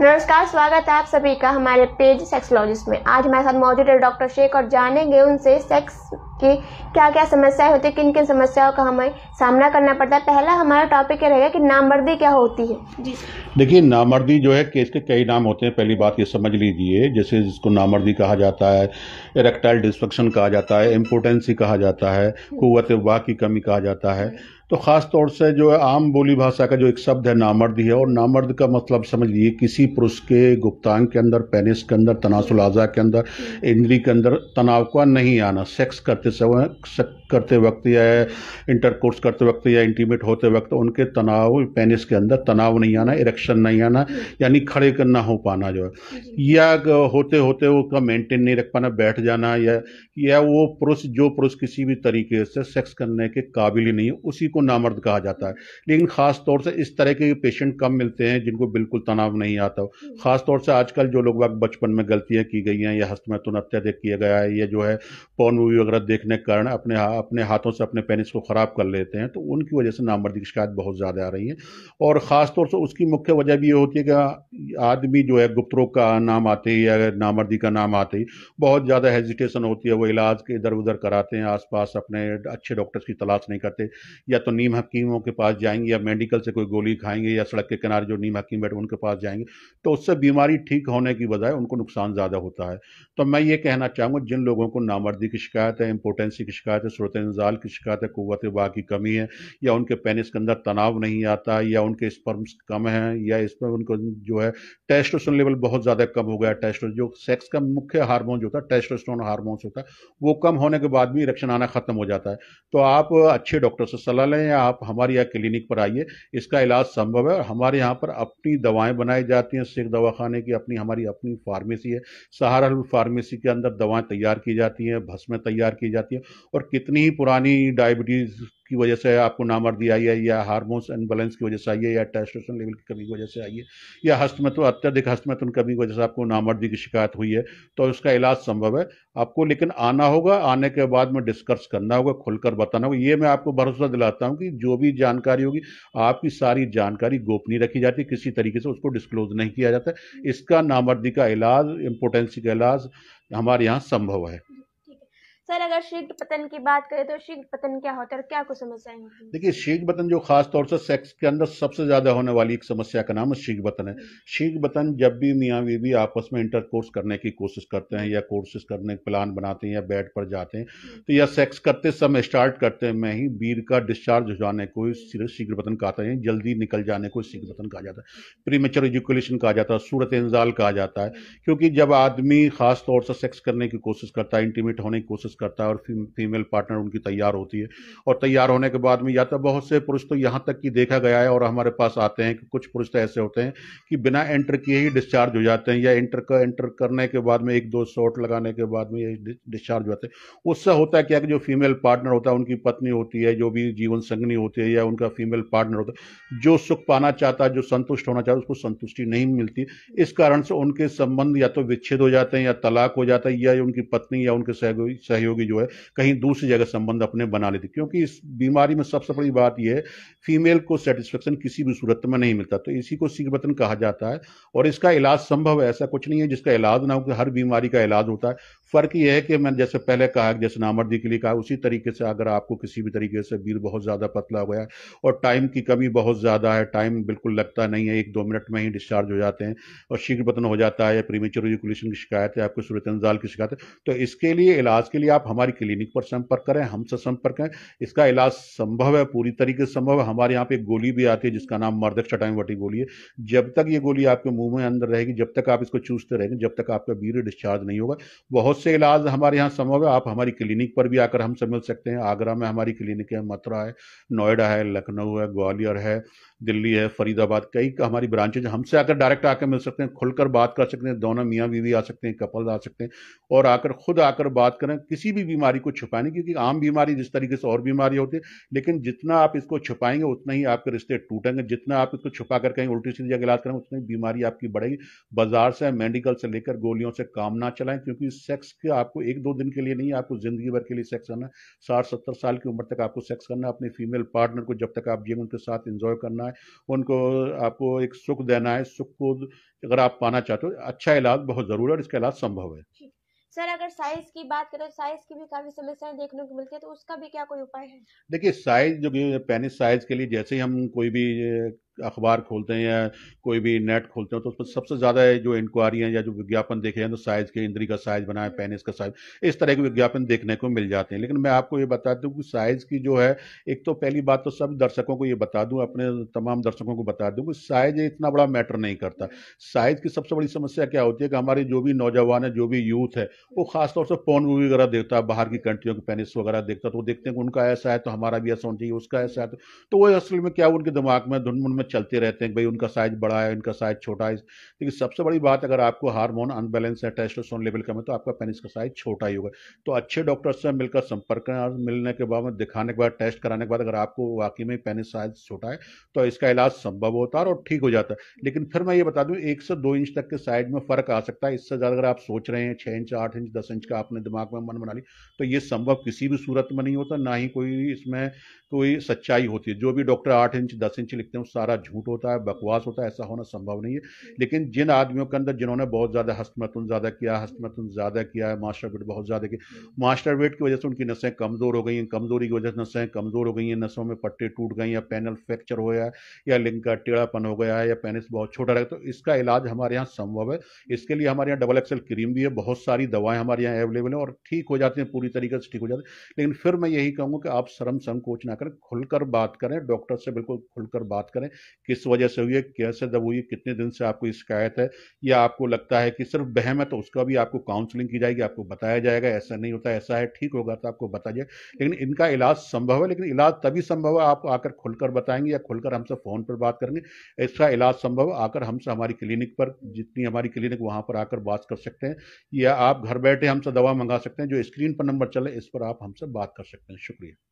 नमस्कार स्वागत है आप सभी का हमारे पेज सेक्सोलॉजिस्ट में आज हमारे साथ मौजूद है डॉक्टर शेख और जानेंगे उनसे सेक्स की क्या क्या समस्याएं होती है किन किन समस्याओं का हमें सामना करना पड़ता है पहला हमारा टॉपिक ये रहेगा कि नामर्दी क्या होती है जी देखिए नामर्दी जो है केस के कई नाम होते हैं पहली बात ये समझ लीजिए जैसे जिसको नामर्दी कहा जाता है इरेक्टाइल डिस्फ्रक्शन कहा जाता है इम्पोर्टेंसी कहा जाता है कुत वाह की कमी कहा जाता है तो ख़ास तौर से जो है आम बोली भाषा का जो एक शब्द है नामर्द ही है और नामर्द का मतलब समझ लीजिए किसी पुरुष के गुप्तांग के अंदर पेनिस के अंदर तनासुल आज़ा के अंदर हम्म। इंद्री के अंदर तनाव का नहीं आना सेक्स करते समय करते वक्त या इंटर कोर्स करते वक्त या इंटीमेट होते वक्त उनके तनाव पेनिस के अंदर तनाव नहीं आना इरेक्शन नहीं आना यानी खड़े ना हो पाना जो है या होते होते वो का मेंटेन नहीं रख पाना बैठ जाना या या वो पुरुष जो पुरुष किसी भी तरीके से सेक्स करने के काबिल ही नहीं है उसी को नामर्द कहा जाता है लेकिन ख़ास तौर से इस तरह के पेशेंट कम मिलते हैं जिनको बिल्कुल तनाव नहीं आता हो ख़ास तौर से आजकल जो लोग बचपन में गलतियाँ की गई हैं या हस्तमैथुन अत्याधिक किया गया है या जो है पौन मूवी वगैरह देखने के कारण अपने अपने हाथों से अपने पेनिस को ख़राब कर लेते हैं तो उनकी वजह से नामर्दी की शिकायत बहुत ज़्यादा आ रही है और ख़ासतौर से उसकी मुख्य वजह भी ये होती है कि आदमी जो है गुप्तरोग का नाम आते ही या नामर्दी का नाम आते ही बहुत ज़्यादा हेजिटेशन होती है वो इलाज के इधर उधर कराते हैं आसपास अपने अच्छे डॉक्टर्स की तलाश नहीं करते या तो नीम हकीमों के पास जाएंगे या मेडिकल से कोई गोली खाएंगे या सड़क के किनारे जो नीम हकीम बैठे उनके पास जाएंगे तो उससे बीमारी ठीक होने की बजाय उनको नुकसान ज़्यादा होता है तो मैं ये कहना चाहूँगा जिन लोगों को नामर्दी की शिकायत है इम्पोर्टेंसी की शिकायत है सूरत इंजाल की शिकायत है कुत वाह की कमी है या उनके पेनिस के अंदर तनाव नहीं आता या उनके स्पर्म्स कम हैं या इस पर उनको जो है टेस्टोस्टेरोन लेवल बहुत ज़्यादा कम हो गया टेस्टो जो सेक्स का मुख्य हार्मोन जो होता है टेस्टोस्टेरोन हार्मोन्स होता है वो कम होने के बाद भी इरेक्शन आना ख़त्म हो जाता है तो आप अच्छे डॉक्टर से सलाह लें या आप हमारे यहाँ क्लिनिक पर आइए इसका इलाज संभव है हमारे यहाँ पर अपनी दवाएँ बनाई जाती हैं सिख दवाखाने की अपनी हमारी अपनी फार्मेसी है सहारा फार्मेसी के अंदर दवाएं तैयार की जाती हैं भस्में तैयार की जाती हैं और कितनी कितनी पुरानी डायबिटीज़ की वजह से आपको नामर्दी आई है या हार्मोन्स अनबैलेंस की वजह से आई है या टेस्टोस्टेरोन लेवल की कमी की वजह से आई है या हस्त में तो अत्यधिक हस्त में तो कमी की वजह से आपको नामर्दी की शिकायत हुई है तो उसका इलाज संभव है आपको लेकिन आना होगा आने के बाद में डिस्कस करना होगा खुलकर बताना होगा ये मैं आपको भरोसा दिलाता हूँ कि जो भी जानकारी होगी आपकी सारी जानकारी गोपनीय रखी जाती है किसी तरीके से उसको डिस्क्लोज नहीं किया जाता इसका नामर्दी का इलाज इम्पोर्टेंसी का इलाज हमारे यहाँ संभव है सर अगर शीघ्र पतन की बात करें तो शीघ्र पतन क्या होता है और क्या कुछ समस्याएं होती देखिए शीघ्र पतन जो खास तौर से सेक्स के अंदर सबसे ज्यादा होने वाली एक समस्या का नाम शीघ्र पतन है हम्म। शीघ्र पतन जब भी मियाँ बीवी आपस में इंटर कोर्स करने की कोशिश करते हैं या कोर्सेस करने के प्लान बनाते हैं या बेड पर जाते हैं हम्म। तो या सेक्स करते समय स्टार्ट करते में ही वीर का डिस्चार्ज हो जाने को शीघ्र पतन कहा जाता है जल्दी निकल जाने को शीघ्र पतन कहा जाता है प्रीमेचर एजुकुलेशन कहा जाता है सूरत इंजाल कहा जाता है हम्म। क्योंकि जब आदमी खास तौर से सेक्स करने की कोशिश करता है इंटीमेट होने की कोशिश करता है और फीमेल पार्टनर उनकी तैयार होती है और तैयार होने के बाद में या तो बहुत से पुरुष तो यहाँ तक कि देखा गया है और हमारे पास आते हैं कि कुछ पुरुष तो ऐसे होते हैं कि बिना एंटर किए ही डिस्चार्ज हो जाते हैं या एंटर का एंटर करने के बाद में एक दो शॉट लगाने के बाद में ये डिस्चार्ज हो जाते हैं उससे होता है क्या कि जो फीमेल पार्टनर होता है उनकी पत्नी होती है जो भी जीवन संगनी होती है या उनका फीमेल पार्टनर होता है जो सुख पाना चाहता है जो संतुष्ट होना चाहता है उसको संतुष्टि नहीं मिलती इस कारण से उनके संबंध या तो विच्छेद हो जाते हैं या तलाक हो जाता है या उनकी पत्नी या उनके सहयोगी सहयोगी जो है कहीं दूसरी जगह संबंध अपने बना लेते क्योंकि इस बीमारी में सबसे बड़ी बात यह है फीमेल को सेटिस्फेक्शन किसी भी सूरत में नहीं मिलता तो इसी को वतन कहा जाता है और इसका इलाज संभव है ऐसा कुछ नहीं है जिसका इलाज ना हो कि हर बीमारी का इलाज होता है फ़र्क यह है कि मैंने जैसे पहले कहा जैसे नामर्दी के लिए कहा उसी तरीके से अगर आपको किसी भी तरीके से बील बहुत ज़्यादा पतला हो गया और टाइम की कमी बहुत ज़्यादा है टाइम बिल्कुल लगता नहीं है एक दो मिनट में ही डिस्चार्ज हो जाते हैं और शीघ्र पतन हो जाता है या प्रीमेचर रिजुकुलेशन की शिकायत है आपको सूरत की शिकायत है तो इसके लिए इलाज के लिए आप हमारी क्लिनिक पर संपर्क करें हमसे संपर्क करें इसका इलाज संभव है पूरी तरीके से संभव है हमारे यहाँ पे एक गोली भी आती है जिसका नाम मर्दक चटाई वटी गोली है जब तक ये गोली आपके मुंह में अंदर रहेगी जब तक आप इसको चूसते रहेंगे जब तक आपका वीर डिस्चार्ज नहीं होगा बहुत से इलाज हमारे यहाँ संभव है आप हमारी क्लिनिक पर भी आकर हमसे मिल सकते हैं आगरा में हमारी क्लिनिक है मथुरा है नोएडा है लखनऊ है ग्वालियर है दिल्ली है फरीदाबाद कई हमारी ब्रांचेज हमसे आकर डायरेक्ट आकर मिल सकते हैं खुलकर बात कर सकते हैं दोनों मियाँ बीवी आ सकते हैं कपल आ सकते हैं और आकर खुद आकर बात करें किसी किसी भी बीमारी को छुपाने क्योंकि आम बीमारी जिस तरीके से और बीमारी होती है लेकिन जितना आप इसको छुपाएंगे उतना ही आपके रिश्ते टूटेंगे जितना आप इसको छुपा कर कहीं उल्टी सीधी जगह करेंगे उतनी बीमारी आपकी बढ़ेगी बाजार से मेडिकल से लेकर गोलियों से काम ना चलाएं क्योंकि सेक्स के आपको एक दो दिन के लिए नहीं आपको ज़िंदगी भर के लिए सेक्स करना है साठ सत्तर साल की उम्र तक आपको सेक्स करना है अपने फीमेल पार्टनर को जब तक आप जीवन उनके साथ इंजॉय करना है उनको आपको एक सुख देना है सुख को अगर आप पाना चाहते हो अच्छा इलाज बहुत जरूरी है और इसका इलाज संभव है सर अगर साइज की बात करें साइज की भी काफी समस्याएं देखने को मिलती है तो उसका भी क्या कोई उपाय है देखिए साइज जो पेनिस साइज के लिए जैसे ही हम कोई भी अखबार खोलते हैं या कोई भी नेट खोलते हैं तो उसमें सबसे ज़्यादा जो इंक्वायरियाँ या जो विज्ञापन देखे जाए तो साइज़ के इंद्री का साइज़ बनाए पेनिस का साइज़ इस तरह के विज्ञापन देखने को मिल जाते हैं लेकिन मैं आपको ये बता दूँ कि साइज़ की जो है एक तो पहली बात तो सब दर्शकों को ये बता दूँ अपने तमाम दर्शकों को बता दूँ कि साइज़ इतना बड़ा मैटर नहीं करता साइज़ की सबसे बड़ी समस्या क्या होती है कि हमारे जो भी नौजवान है जो भी यूथ है वो खासतौर से फोन मूवी वगैरह देखता है बाहर की कंट्रियों के पेनिस वगैरह देखता है तो वो देखते हैं कि उनका ऐसा है तो हमारा भी ऐसा होना चाहिए उसका ऐसा है तो, तो वो असल में क्या उनके दिमाग में धुनमुन में चलते रहते हैं भाई उनका साइज बड़ा है उनका साइज छोटा है लेकिन सबसे बड़ी बात अगर आपको हार्मोन अनबैलेंस है टेस्टोस्टेरोन लेवल कम है तो आपका पेनिस का साइज छोटा ही होगा तो अच्छे डॉक्टर से मिलकर संपर्क करें और मिलने के बाद दिखाने के बाद टेस्ट कराने के बाद अगर आपको वाकई में पेनिस साइज छोटा है तो इसका इलाज संभव होता है और ठीक हो जाता है लेकिन फिर मैं ये बता दूँ एक से दो इंच तक के साइज में फ़र्क आ सकता है इससे ज़्यादा अगर आप सोच रहे हैं छः इंच आठ इंच दस इंच का आपने दिमाग में मन बना ली तो ये संभव किसी भी सूरत में नहीं होता ना ही कोई इसमें कोई सच्चाई होती है जो भी डॉक्टर आठ इंच दस इंच लिखते हैं सारा होता है झूठ होता है बकवास होता है ऐसा होना संभव नहीं है लेकिन जिन आदमियों के अंदर जिन्होंने बहुत ज़्यादा हस्तमतन ज़्यादा किया हस्तमतन ज़्यादा किया है मास्टर वेट बहुत ज़्यादा किया मास्टर वेट की वजह से उनकी नसें कमज़ोर हो गई हैं कमज़ोरी की वजह से नसें कमज़ोर हो गई हैं नसों में पट्टे टूट गई या पैनल फ्रैक्चर हो गया या लिंग का टेढ़ापन हो गया है या पैनिस बहुत छोटा रहे तो इसका इलाज हमारे यहाँ संभव है इसके लिए हमारे यहाँ डबल एक्सल क्रीम भी है बहुत सारी दवाएं हमारे यहाँ अवेलेबल हैं और ठीक हो जाती हैं पूरी तरीके से ठीक हो जाते हैं लेकिन फिर मैं यही कहूँगा कि आप शर्म संकोच ना करें खुलकर बात करें डॉक्टर से बिल्कुल खुलकर बात करें किस वजह से हुई है कैसे दब हुई है कितने दिन से आपको शिकायत है या आपको लगता है कि सिर्फ बहम है तो उसका भी आपको काउंसलिंग की जाएगी आपको बताया जाएगा ऐसा नहीं होता ऐसा है ठीक होगा तो आपको बताया जाए लेकिन इनका इलाज संभव है लेकिन इलाज तभी संभव है आप आकर खुलकर बताएंगे या खुलकर हमसे फ़ोन पर बात करेंगे इसका इलाज संभव आकर हमसे हमारी क्लिनिक पर जितनी हमारी क्लिनिक वहाँ पर आकर बात कर सकते हैं या आप घर बैठे हमसे दवा मंगा सकते हैं जो स्क्रीन पर नंबर चले इस पर आप हमसे बात कर सकते हैं शुक्रिया